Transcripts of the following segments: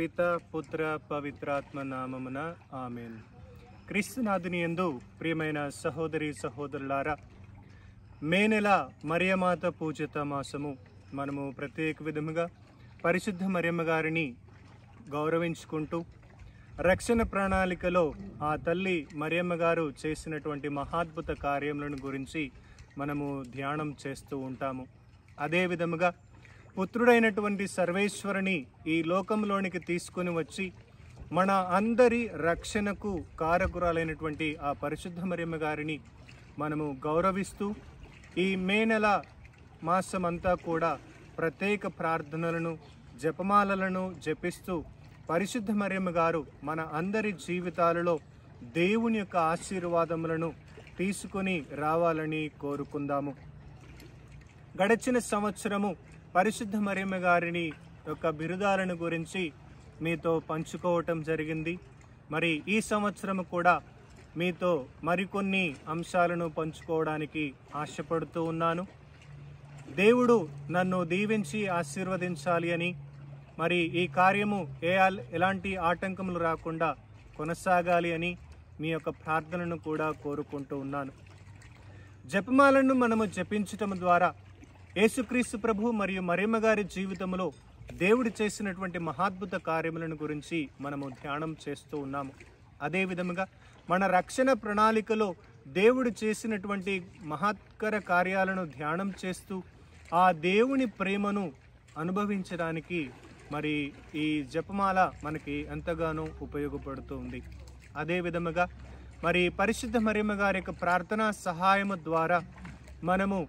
పిత పుత్ర పవిత్రాత్మ నామమున ఆమెన్ క్రీస్తునాథుని ఎందు ప్రియమైన సహోదరి సహోదరులారా మే నెల మరియమాత పూజిత మాసము మనము ప్రత్యేక విధముగా పరిశుద్ధ మరియమ్మ గారిని గౌరవించుకుంటూ రక్షణ ప్రణాళికలో ఆ తల్లి మరియమ్మ గారు చేసినటువంటి మహాద్భుత కార్యములను గురించి మనము ధ్యానం చేస్తూ ఉంటాము అదే విధముగా పుత్రుడైనటువంటి సర్వేశ్వరుని ఈ లోకంలోనికి తీసుకుని వచ్చి మన అందరి రక్షణకు కారకురాలైనటువంటి ఆ పరిశుద్ధ మరియమ్మ గారిని మనము గౌరవిస్తూ ఈ మే నెల మాసమంతా కూడా ప్రత్యేక ప్రార్థనలను జపమాలలను జపిస్తూ పరిశుద్ధ మరియమ్మ గారు మన అందరి జీవితాలలో దేవుని యొక్క ఆశీర్వాదములను తీసుకొని రావాలని కోరుకుందాము గడిచిన సంవత్సరము పరిశుద్ధ మరియమ్మ గారిని యొక్క బిరుదాలను గురించి మీతో పంచుకోవటం జరిగింది మరి ఈ సంవత్సరం కూడా మీతో మరికొన్ని అంశాలను పంచుకోవడానికి ఆశపడుతూ ఉన్నాను దేవుడు నన్ను దీవించి ఆశీర్వదించాలి అని మరి ఈ కార్యము ఏ ఎలాంటి ఆటంకములు రాకుండా కొనసాగాలి అని మీ యొక్క ప్రార్థనను కూడా కోరుకుంటూ ఉన్నాను జపమాలను మనము జపించటం ద్వారా యేసుక్రీస్తు ప్రభు మరియు మరేమ్మ గారి జీవితంలో దేవుడు చేసినటువంటి మహాద్భుత కార్యములను గురించి మనము ధ్యానం చేస్తూ ఉన్నాము అదేవిధముగా మన రక్షణ ప్రణాళికలో దేవుడు చేసినటువంటి మహత్కర కార్యాలను ధ్యానం చేస్తూ ఆ దేవుని ప్రేమను అనుభవించడానికి మరి ఈ జపమాల మనకి ఎంతగానో ఉపయోగపడుతుంది అదేవిధముగా మరి పరిశుద్ధ మరిమ గారి యొక్క ప్రార్థనా సహాయము ద్వారా మనము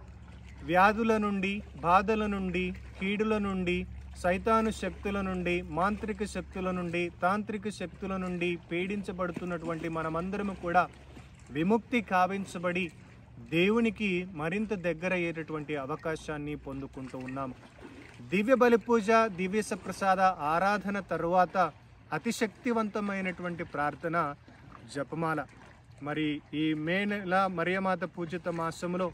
వ్యాధుల నుండి బాధల నుండి కీడుల నుండి సైతాను శక్తుల నుండి మాంత్రిక శక్తుల నుండి తాంత్రిక శక్తుల నుండి పీడించబడుతున్నటువంటి మనమందరము కూడా విముక్తి కావించబడి దేవునికి మరింత దగ్గర అయ్యేటటువంటి అవకాశాన్ని పొందుకుంటూ ఉన్నాము దివ్య బలి పూజ దివ్య సప్రసాద ఆరాధన తరువాత అతిశక్తివంతమైనటువంటి ప్రార్థన జపమాల మరి ఈ మే నెల మరియమాత పూజిత మాసంలో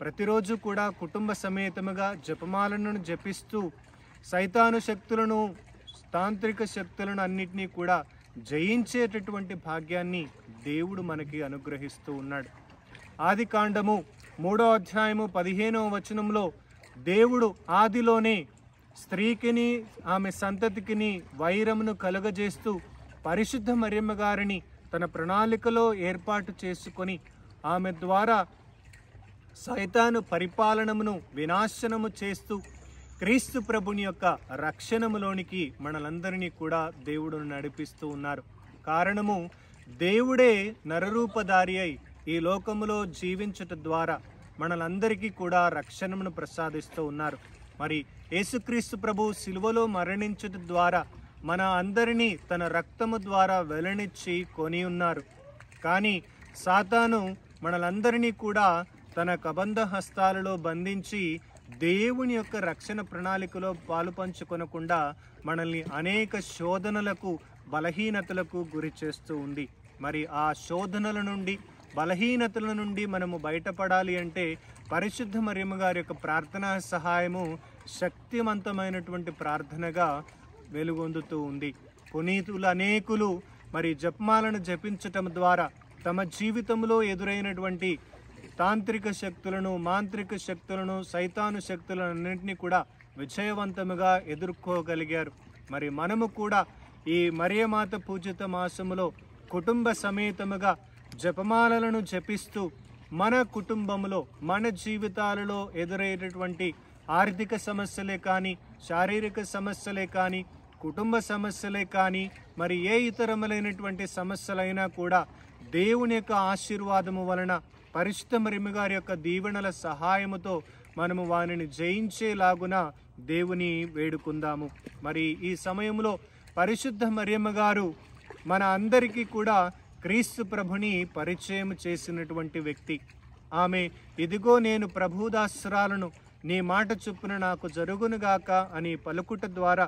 ప్రతిరోజు కూడా కుటుంబ సమేతముగా జపమాలను జపిస్తూ సైతాను శక్తులను తాంత్రిక శక్తులను అన్నిటినీ కూడా జయించేటటువంటి భాగ్యాన్ని దేవుడు మనకి అనుగ్రహిస్తూ ఉన్నాడు ఆది కాండము మూడో అధ్యాయము పదిహేనవ వచనంలో దేవుడు ఆదిలోనే స్త్రీకిని ఆమె సంతతికిని వైరమును కలుగజేస్తూ పరిశుద్ధ మరియమ్మ గారిని తన ప్రణాళికలో ఏర్పాటు చేసుకొని ఆమె ద్వారా సైతాను పరిపాలనమును వినాశనము చేస్తూ క్రీస్తు ప్రభుని యొక్క రక్షణములోనికి మనలందరినీ కూడా దేవుడు నడిపిస్తూ ఉన్నారు కారణము దేవుడే నరరూపధారి అయి ఈ లోకములో జీవించట ద్వారా మనలందరికీ కూడా రక్షణమును ప్రసాదిస్తూ ఉన్నారు మరి యేసుక్రీస్తు ప్రభు శిలువలో మరణించట ద్వారా మన అందరినీ తన రక్తము ద్వారా వెలనిచ్చి కొని ఉన్నారు కానీ సాతాను మనలందరినీ కూడా తన కబంధ హస్తాలలో బంధించి దేవుని యొక్క రక్షణ ప్రణాళికలో పాలు పంచుకొనకుండా మనల్ని అనేక శోధనలకు బలహీనతలకు గురి చేస్తూ ఉంది మరి ఆ శోధనల నుండి బలహీనతల నుండి మనము బయటపడాలి అంటే పరిశుద్ధ మరియమ్మ గారి యొక్క ప్రార్థనా సహాయము శక్తివంతమైనటువంటి ప్రార్థనగా వెలుగొందుతూ ఉంది పునీతులు అనేకులు మరి జపమాలను జపించటం ద్వారా తమ జీవితంలో ఎదురైనటువంటి తాంత్రిక శక్తులను మాంత్రిక శక్తులను సైతాను అన్నింటినీ కూడా విజయవంతముగా ఎదుర్కోగలిగారు మరి మనము కూడా ఈ మరియమాత పూజిత మాసములో కుటుంబ సమేతముగా జపమాలలను జపిస్తూ మన కుటుంబంలో మన జీవితాలలో ఎదురయ్యేటటువంటి ఆర్థిక సమస్యలే కానీ శారీరక సమస్యలే కానీ కుటుంబ సమస్యలే కానీ మరి ఏ ఇతరములైనటువంటి సమస్యలైనా కూడా దేవుని యొక్క ఆశీర్వాదము వలన పరిశుద్ధ గారి యొక్క దీవెనల సహాయముతో మనము వానిని జయించేలాగున దేవుని వేడుకుందాము మరి ఈ సమయంలో పరిశుద్ధ మరియమ్మ గారు మన అందరికీ కూడా క్రీస్తు ప్రభుని పరిచయం చేసినటువంటి వ్యక్తి ఆమె ఇదిగో నేను ప్రభుదాసురాలను నీ మాట చొప్పున నాకు జరుగునుగాక అని పలుకుట ద్వారా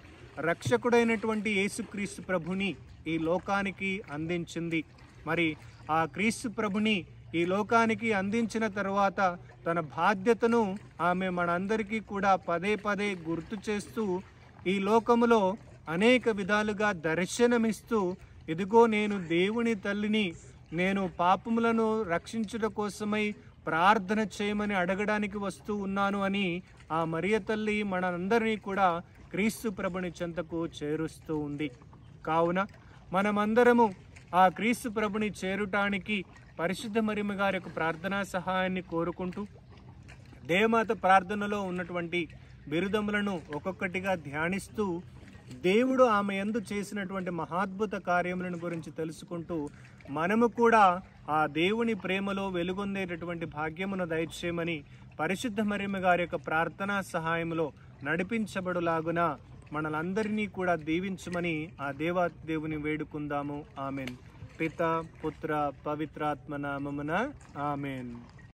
రక్షకుడైనటువంటి యేసుక్రీస్తు ప్రభుని ఈ లోకానికి అందించింది మరి ఆ క్రీస్తు ప్రభుని ఈ లోకానికి అందించిన తర్వాత తన బాధ్యతను ఆమె మనందరికీ కూడా పదే పదే గుర్తు చేస్తూ ఈ లోకములో అనేక విధాలుగా దర్శనమిస్తూ ఇదిగో నేను దేవుని తల్లిని నేను పాపములను రక్షించుట కోసమై ప్రార్థన చేయమని అడగడానికి వస్తూ ఉన్నాను అని ఆ మరియ తల్లి మనందరినీ కూడా క్రీస్తు ప్రభుని చెంతకు చేరుస్తూ ఉంది కావున మనమందరము ఆ క్రీస్తు ప్రభుని చేరటానికి పరిశుద్ధ మరిమ గారి యొక్క ప్రార్థనా సహాయాన్ని కోరుకుంటూ దేవమాత ప్రార్థనలో ఉన్నటువంటి బిరుదములను ఒక్కొక్కటిగా ధ్యానిస్తూ దేవుడు ఆమె ఎందు చేసినటువంటి మహాద్భుత కార్యములను గురించి తెలుసుకుంటూ మనము కూడా ఆ దేవుని ప్రేమలో వెలుగొందేటటువంటి భాగ్యమును దయచేయమని పరిశుద్ధ మరిమ గారి యొక్క ప్రార్థనా సహాయంలో నడిపించబడులాగున మనలందరినీ కూడా దీవించమని ఆ దేవా దేవుని వేడుకుందాము ఆమెన్ పిత పుత్ర పవిత్రాత్మ నామమున ఆమెన్